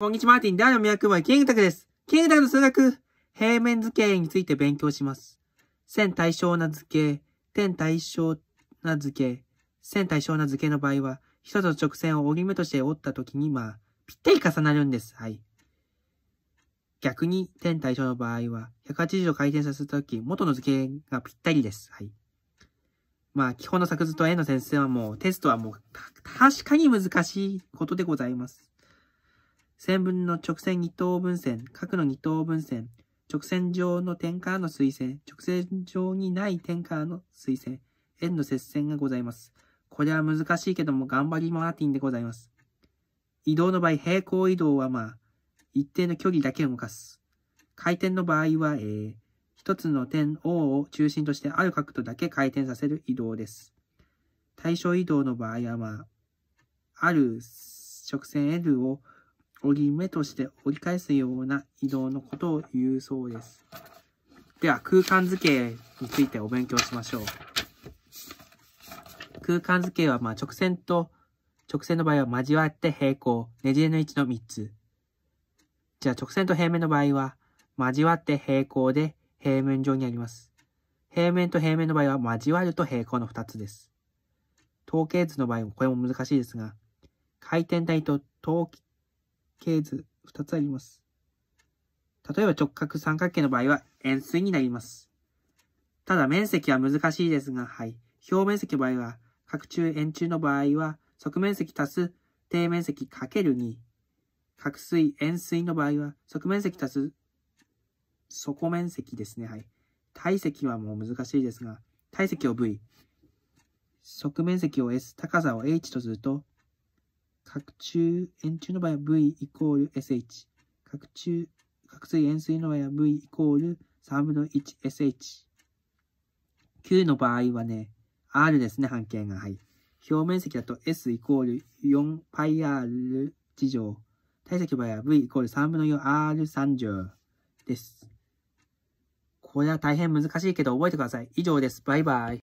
こんにちは、マーティン第の宮0 0キングタクです。キングタクの数学、平面図形について勉強します。線対称な図形、点対称な図形、線対称な図形の場合は、一つの直線を折り目として折った時に、まあ、ぴったり重なるんです。はい。逆に、点対称の場合は、180度回転させた時、元の図形がぴったりです。はい。まあ、基本の作図と絵の先生はもう、テストはもう、確かに難しいことでございます。線分の直線二等分線、角の二等分線、直線上の点からの垂線、直線上にない点からの垂線、円の接線がございます。これは難しいけども頑張りマーティンでございます。移動の場合、平行移動はまあ、一定の距離だけを動かす。回転の場合は、えー、一つの点 O を中心としてある角度だけ回転させる移動です。対象移動の場合はまあ、ある直線 L を折り目として折り返すような移動のことを言うそうです。では、空間図形についてお勉強しましょう。空間図形は、ま直線と、直線の場合は交わって平行、ねじれの位置の3つ。じゃあ、直線と平面の場合は、交わって平行で平面上にあります。平面と平面の場合は交わると平行の2つです。統計図の場合もこれも難しいですが、回転台と計、系図2つあります。例えば直角三角形の場合は円錐になります。ただ面積は難しいですが、はい。表面積の場合は、角中円柱の場合は、側面積足す底面積かける2角錐円錐の場合は、側面積足す底面積ですね。はい。体積はもう難しいですが、体積を V、側面積を S、高さを H とすると、角中円柱の場合は V イコール SH。角中、角水円錐の場合は V イコール3分の 1SH。Q の場合はね、R ですね、半径が。はい。表面積だと S イコール 4πR 2乗体積の場合は V イコール3分の 4R3 乗です。これは大変難しいけど覚えてください。以上です。バイバイ。